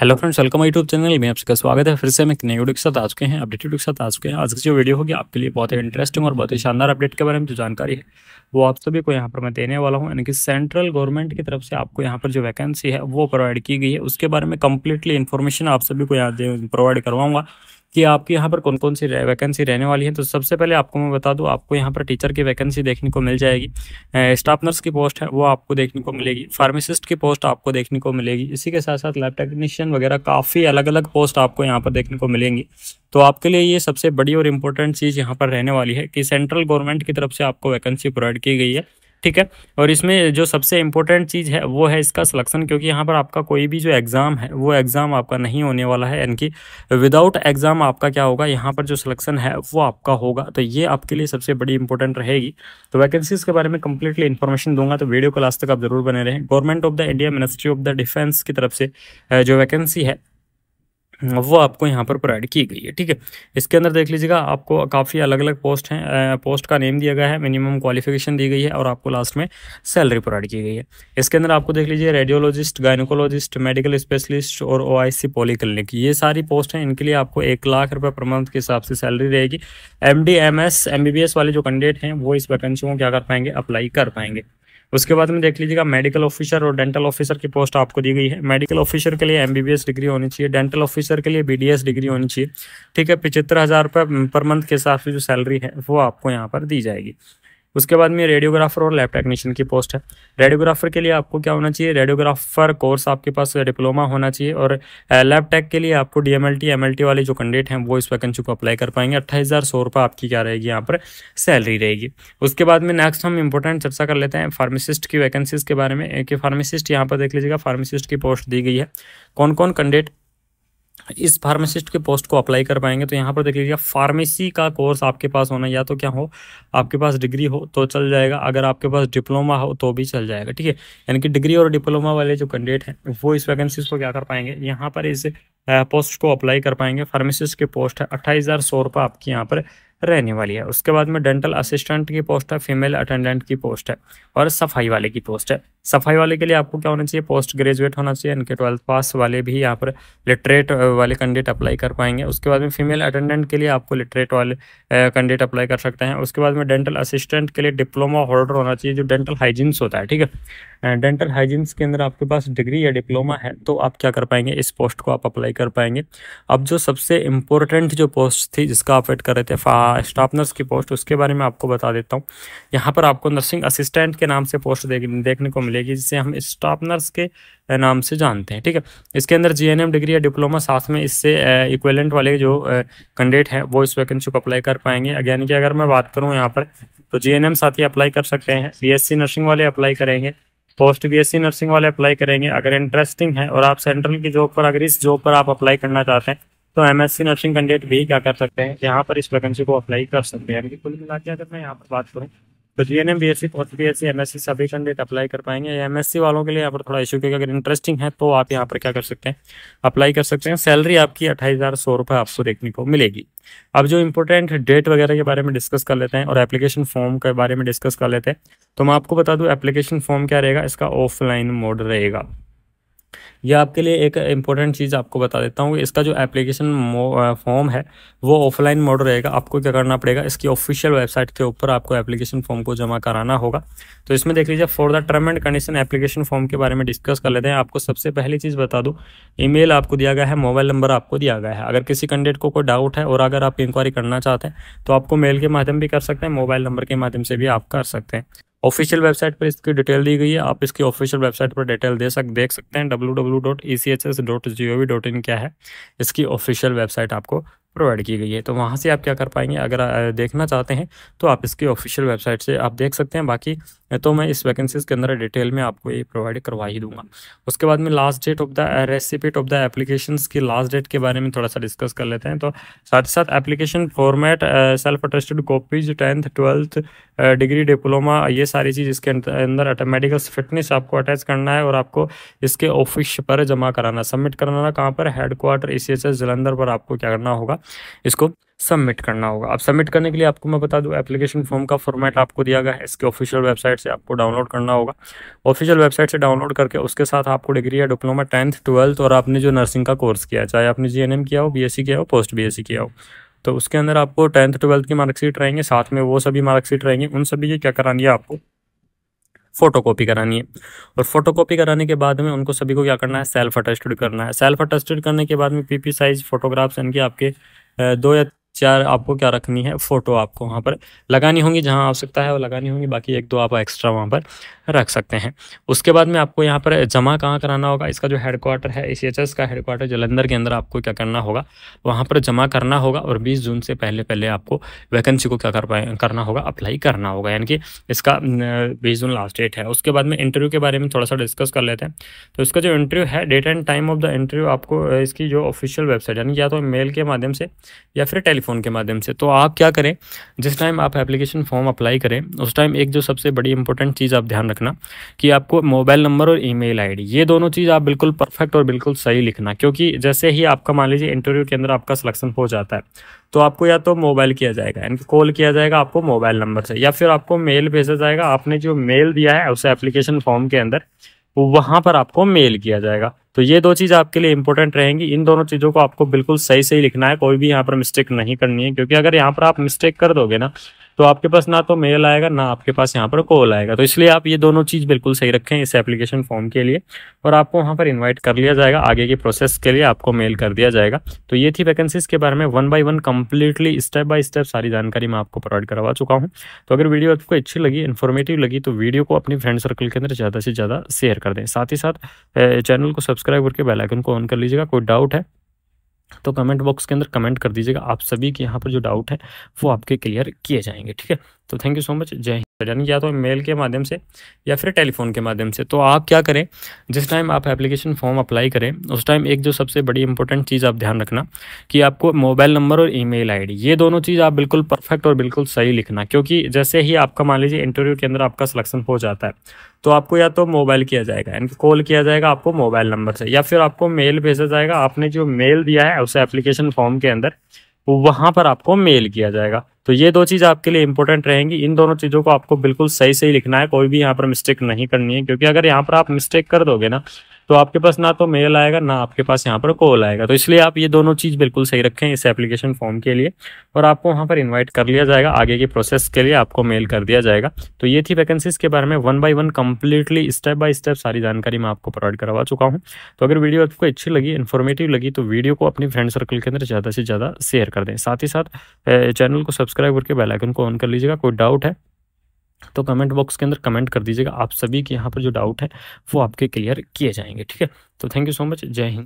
hello friends welcome YouTube channel में आपका स्वागत है फिर से हम एक नई वीडियो के साथ आ चुके हैं अपडेट वीडियो के साथ आ चुके हैं आज की जो वीडियो होगी आपके लिए बहुत ही इंटरेस्टिंग और बहुत ही शानदार अपडेट के बारे में जो जानकारी है वो आप सभी को यहाँ पर मैं देने वाला हूँ यानी कि सेंट्रल गवर्नमेंट की तरफ से आपको यहाँ पर जो वैकेंसी है वो प्रोवाइड की गई है उसके बारे में कंप्लीटली इन्फॉर्मेशन आप सभी को यहाँ प्रोवाइड करवाऊँगा कि आपके यहाँ पर कौन कौन सी वैकेंसी रहने वाली है तो सबसे पहले आपको मैं बता दूँ आपको यहाँ पर टीचर की वैकेंसी देखने को मिल जाएगी स्टाफ नर्स की पोस्ट है वो आपको देखने को मिलेगी फार्मासिस्ट की पोस्ट आपको देखने को मिलेगी इसी के साथ साथ लैब टेक्नीशियन वगैरह काफ़ी अलग अलग पोस्ट आपको यहाँ पर देखने को मिलेंगी तो आपके लिए ये सबसे बड़ी और इम्पोर्टेंट चीज़ यहाँ पर रहने वाली है कि सेंट्रल गवर्नमेंट की तरफ से आपको वैकेंसी प्रोवाइड की गई है ठीक है और इसमें जो सबसे इम्पोर्टेंट चीज़ है वो है इसका सिलेक्शन क्योंकि यहाँ पर आपका कोई भी जो एग्ज़ाम है वो एग्ज़ाम आपका नहीं होने वाला है यानी कि विदाउट एग्ज़ाम आपका क्या होगा यहाँ पर जो सिलेक्शन है वो आपका होगा तो ये आपके लिए सबसे बड़ी इंपॉर्टेंट रहेगी तो वैकेंसीज़ के बारे में कम्प्लीटली इन्फॉर्मेशन दूंगा तो वीडियो को लास्ट तक आप जरूर बने रहें government of the India ministry of the defence की तरफ से जो वैकेंसी है वो आपको यहाँ पर प्रोवाइड की गई है ठीक है इसके अंदर देख लीजिएगा आपको काफ़ी अलग अलग पोस्ट हैं पोस्ट का नेम दिया गया है मिनिमम क्वालिफिकेशन दी गई है और आपको लास्ट में सैलरी प्रोवाइड की गई है इसके अंदर आपको देख लीजिए रेडियोलॉजिस्ट गायनोकोलॉजिस्ट मेडिकल स्पेशलिस्ट और ओ आई सी ये सारी पोस्ट हैं इनके लिए आपको एक लाख रुपये पर मंथ के हिसाब से सैलरी रहेगी M D M S M B B S वाले जो कैंडिडेट हैं वो इस वैकेंसी को क्या कर पाएंगे अप्लाई कर पाएंगे उसके बाद में देख लीजिएगा मेडिकल ऑफिसर और डेंटल ऑफिसर की पोस्ट आपको दी गई है मेडिकल ऑफिसर के लिए एमबीबीएस डिग्री होनी चाहिए डेंटल ऑफिसर के लिए बीडीएस डिग्री होनी चाहिए ठीक है पिछहत्तर हज़ार रुपये पर मंथ के हिसाब से जो सैलरी है वो आपको यहाँ पर दी जाएगी उसके बाद में रेडियोग्राफर और लैब टेक्नीशियन की पोस्ट है रेडियोग्राफर के लिए आपको क्या होना चाहिए रेडियोग्राफर कोर्स आपके पास डिप्लोमा होना चाहिए और लैब टेक के लिए आपको डी एम एल वाले जो कैंडिडेट हैं वो इस वैकेंसी को अप्लाई कर पाएंगे अट्ठाईस हज़ार सौ रुपये आपकी क्या रहेगी यहाँ पर सैलरी रहेगी उसके बाद में नेक्स्ट हम इंपॉर्टेंट चर्चा कर लेते हैं फार्मासिस्ट की वैकेंसीज़ के बारे में कि फार्मासिस्ट यहाँ पर देख लीजिएगा फार्मासिस्ट की पोस्ट दी गई है कौन कौन कैंडिडेट इस फार्मासिस्ट के पोस्ट को अप्लाई कर पाएंगे तो यहाँ पर देख लीजिए फार्मेसी का कोर्स आपके पास होना या तो क्या हो आपके पास डिग्री हो तो चल जाएगा अगर आपके पास डिप्लोमा हो तो भी चल जाएगा ठीक है यानी कि डिग्री और डिप्लोमा वाले जो कैंडिडेट हैं वो इस वैकेंसीज को क्या कर पाएंगे यहाँ पर इस पोस्ट को अप्लाई कर पाएंगे फार्मेसिस्ट की पोस्ट है अट्ठाईस हज़ार सौ रुपये आपकी यहाँ पर रहने वाली है उसके बाद में डेंटल असिस्टेंट की पोस्ट है फीमेल अटेंडेंट की पोस्ट है और सफाई वाले की पोस्ट है सफाई वाले के लिए आपको क्या होना चाहिए पोस्ट ग्रेजुएट होना चाहिए इनके ट्वेल्थ पास वाले भी यहाँ पर लिटरेट वाले कैंडिडेट अप्लाई कर पाएंगे उसके बाद में फीमेल अटेंडेंट के लिए आपको लिटरेट वाले कैंडिडेट अप्लाई कर सकते हैं उसके बाद में डेंटल असिस्टेंट के लिए डिप्लोमा होल्डर होना चाहिए जो डेंटल हाइजीन्स होता है ठीक है डेंटल हाइजीन्स के अंदर आपके पास डिग्री या डिप्लोमा है तो आप क्या कर पाएंगे इस पोस्ट को आप अप्लाई कर पाएंगे अब जो सबसे इम्पोर्टेंट जो पोस्ट थी जिसका आप वेट कर रहे थे स्टाफ नर्स की पोस्ट उसके बारे में आपको बता देता हूँ यहाँ पर आपको नर्सिंग असिस्टेंट के नाम से पोस्ट देखने को मिलेगी मिलेगी जिसे हम स्टापनर्स के नाम से जानते हैं ठीक है इसके अंदर जीएनएम डिग्री या डिप्लोमा साथ में इससे इक्वेलेंट वाले जो कैंडिडेट हैं वो इस वैकेंसी को अप्लाई कर पाएंगे यानी कि अगर मैं बात करूँ यहाँ पर तो जी एन अप्लाई कर सकते हैं बी नर्सिंग वाले अप्लाई करेंगे पोस्ट बीएससी नर्सिंग वाले अप्लाई करेंगे अगर इंटरेस्टिंग है और आप सेंट्रल की जॉब पर अगर इस जॉब पर आप अप्लाई करना चाहते हैं तो एमएससी नर्सिंग कैंडिडेट भी क्या कर सकते हैं यहाँ पर इस वैकेंसी को अप्लाई कर सकते हैं कुल मिला के अगर मैं यहाँ पर बात करूँ तो G N M B S C post B S C M S C सभी कैंडिडेट अप्लाई कर पाएंगे एम एस सी वालों के लिए यहाँ पर थोड़ा इशू क्योंकि अगर इंटरेस्टिंग है तो आप यहाँ पर क्या कर सकते हैं अप्लाई कर सकते हैं सैलरी आपकी अट्ठाईस हज़ार सौ रुपये आपको देखने को मिलेगी अब जो इंपॉर्टेंट डेट वगैरह के बारे में डिस्कस कर लेते हैं और एप्लीकेशन फॉर्म के बारे में डिस्कस कर लेते हैं तो मैं आपको बता दूँ एप्लीकेशन फॉर्म क्या रहेगा इसका ऑफलाइन मोड रहेगा यह आपके लिए एक इंपॉर्टेंट चीज़ आपको बता देता हूँ इसका जो एप्लीकेशन फॉर्म है वो ऑफलाइन मोड रहेगा आपको क्या करना पड़ेगा इसकी ऑफिशियल वेबसाइट के ऊपर आपको एप्लीकेशन फॉर्म को जमा कराना होगा तो इसमें देख लीजिए for the term and condition application form के बारे में डिस्कस कर लेते हैं आपको सबसे पहली चीज़ बता दूँ ईमेल आपको दिया गया है मोबाइल नंबर आपको दिया गया है अगर किसी कैंडिडेट को कोई डाउट है और अगर आप इंक्वायरी करना चाहते हैं तो आपको मेल के माध्यम भी कर सकते हैं मोबाइल नंबर के माध्यम से भी आप कर सकते हैं ऑफिशियल वेबसाइट पर इसकी डिटेल दी गई है आप इसकी ऑफिशियल वेबसाइट पर डिटेल दे सक देख सकते हैं W W dot E C H S dot G O V dot in क्या है इसकी ऑफिशियल वेबसाइट आपको प्रोवाइड की गई है तो वहाँ से आप क्या कर पाएंगे अगर देखना चाहते हैं तो आप इसकी ऑफिशियल वेबसाइट से आप देख सकते हैं बाकी तो मैं इस वैकेंसीज के अंदर डिटेल में आपको ये प्रोवाइड करवा ही दूंगा उसके बाद में last date of the receipt of the application की लास्ट डेट के बारे में थोड़ा सा डिस्कस कर लेते हैं तो साथ ही साथ application format self attested copies tenth twelfth degree diploma ये सारी चीज़ इसके अंदर मेडिकल फिटनेस आपको अटैच करना है और आपको इसके ऑफिस पर जमा कराना सबमिट कराना कहाँ पर headquarter E C Jalandhar पर आपको क्या करना होगा इसको सबमिट करना होगा अब सबमिट करने के लिए आपको मैं बता दूं एप्लीकेशन फॉर्म का फॉर्मेट आपको दिया गया है इसके ऑफिशियल वेबसाइट से आपको डाउनलोड करना होगा ऑफिशियल वेबसाइट से डाउनलोड करके उसके साथ आपको डिग्री या डिप्लोमा टेंथ ट्वेल्थ और आपने जो नर्सिंग का कोर्स किया है चाहे आपने जी किया हो बी किया हो पोस्ट बी किया हो तो उसके अंदर आपको टेंथ ट्वेल्थ की मार्कशीट रहेंगे साथ में वो सभी मार्कशीट रहेंगे उन सभी की क्या करानी है आपको फोटो कॉपी करानी है और फोटो कॉपी कराने के बाद में उनको सभी को क्या करना है सेल्फ अटेस्टेड करना है सेल्फ अटेस्टेड करने के बाद में पीपी साइज फोटोग्राफ्स इनके आपके दो या चार आपको क्या रखनी है फ़ोटो आपको वहाँ पर लगानी होंगी जहाँ आवश्यकता है वो लगानी होंगी बाकी एक दो आप एक्स्ट्रा वहाँ पर रख सकते हैं उसके बाद में आपको यहाँ पर जमा कहाँ कराना होगा इसका जो हेडक्वार्टर है एस का हेडक्वार्टर जलंधर के अंदर आपको क्या करना होगा वहाँ पर जमा करना होगा और बीस जून से पहले पहले आपको वैकेंसी को क्या कर पाए करना होगा अप्लाई करना होगा यानी कि इसका बीस जून लास्ट डेट है उसके बाद में इंटरव्यू के बारे में थोड़ा सा डिस्कस कर लेते हैं तो इसका जो इंटरव्यू है date and time of the interview आपको इसकी जो ऑफिशियल वेबसाइट यानी या तो मेल के माध्यम से या फिर टेली टेलीफोन फ़ोन के माध्यम से तो आप क्या करें जिस टाइम आप एप्लीकेशन फॉर्म अप्लाई करें उस टाइम एक जो सबसे बड़ी इंपॉर्टेंट चीज़ आप ध्यान रखना कि आपको मोबाइल नंबर और ईमेल आईडी ये दोनों चीज़ आप बिल्कुल परफेक्ट और बिल्कुल सही लिखना क्योंकि जैसे ही आपका मान लीजिए इंटरव्यू के अंदर आपका सिलेक्शन हो जाता है तो आपको या तो मोबाइल किया जाएगा यानी कॉल किया जाएगा आपको मोबाइल नंबर से या फिर आपको मेल भेजा जाएगा आपने जो मेल दिया है उसे एप्लीकेशन फॉर्म के अंदर वहाँ पर आपको मेल किया जाएगा तो ये दो चीज़ आपके लिए इंपॉर्टेंट रहेंगी इन दोनों चीज़ों को आपको बिल्कुल सही सही लिखना है कोई भी यहाँ पर मिस्टेक नहीं करनी है क्योंकि अगर यहाँ पर आप मिस्टेक कर दोगे ना तो आपके पास ना तो मेल आएगा ना आपके पास यहाँ पर कॉल आएगा तो इसलिए आप ये दोनों चीज़ बिल्कुल सही रखें इस एप्लीकेशन फॉर्म के लिए और आपको वहाँ पर इन्वाइट कर लिया जाएगा आगे की प्रोसेस के लिए आपको मेल कर दिया जाएगा तो ये थी वैकेंसीज के बारे में one by one completely step by step सारी जानकारी मैं आपको प्रोवाइड करवा चुका हूँ तो अगर वीडियो आपको अच्छी लगी इन्फॉर्मेटिव लगी तो वीडियो को अपने फ्रेंड सर्कल के अंदर ज़्यादा से ज़्यादा शेयर कर दें साथ ही साथ चैनल को सब्सक्राइब करके बेलाइकन को ऑन कर लीजिएगा कोई डाउट है तो कमेंट बॉक्स के अंदर कमेंट कर दीजिएगा आप सभी के यहाँ पर जो डाउट है वो आपके क्लियर किए जाएंगे ठीक है तो थैंक यू सो मच जय हिंद तो यानी या तो मेल के माध्यम से या फिर टेलीफोन के माध्यम से तो आप क्या करें जिस टाइम आप एप्लीकेशन फॉर्म अप्लाई करें उस टाइम एक जो सबसे बड़ी इंपॉर्टेंट चीज़ आप ध्यान रखना कि आपको मोबाइल नंबर और ईमेल आईडी ये दोनों चीज़ आप बिल्कुल परफेक्ट और बिल्कुल सही लिखना क्योंकि जैसे ही आपका मान लीजिए इंटरव्यू के अंदर आपका सिलेक्शन हो जाता है तो आपको या तो मोबाइल किया जाएगा यानी कॉल किया जाएगा आपको मोबाइल नंबर से या फिर आपको मेल भेजा जाएगा आपने जो मेल दिया है उसे एप्लीकेशन फॉर्म के अंदर वहां पर आपको मेल किया जाएगा तो ये दो चीज़ आपके लिए इंपॉर्टेंट रहेंगी इन दोनों चीज़ों को आपको बिल्कुल सही सही लिखना है कोई भी यहाँ पर मिस्टेक नहीं करनी है क्योंकि अगर यहाँ पर आप मिस्टेक कर दोगे ना तो आपके पास ना तो मेल आएगा ना आपके पास यहाँ पर कॉल आएगा तो इसलिए आप ये दोनों चीज़ बिल्कुल सही रखें इस एप्लीकेशन फॉर्म के लिए और आपको वहाँ पर इन्वाइट कर लिया जाएगा आगे की प्रोसेस के लिए आपको मेल कर दिया जाएगा तो ये थी वैकेंसीज के बारे में one by one completely step by step सारी जानकारी मैं आपको प्रोवाइड करवा चुका हूँ तो अगर वीडियो आपको अच्छी लगी इन्फॉर्मेटिव लगी तो वीडियो को अपनी फ्रेंड सर्कल के अंदर ज़्यादा से ज़्यादा शेयर कर दें साथ ही साथ चैनल को सब्सक्राइब करके बेलाइकन को ऑन कर लीजिएगा कोई डाउट है तो कमेंट बॉक्स के अंदर कमेंट कर दीजिएगा आप सभी के यहाँ पर जो डाउट है वो आपके क्लियर किए जाएंगे ठीक है तो थैंक यू सो मच जय हिंद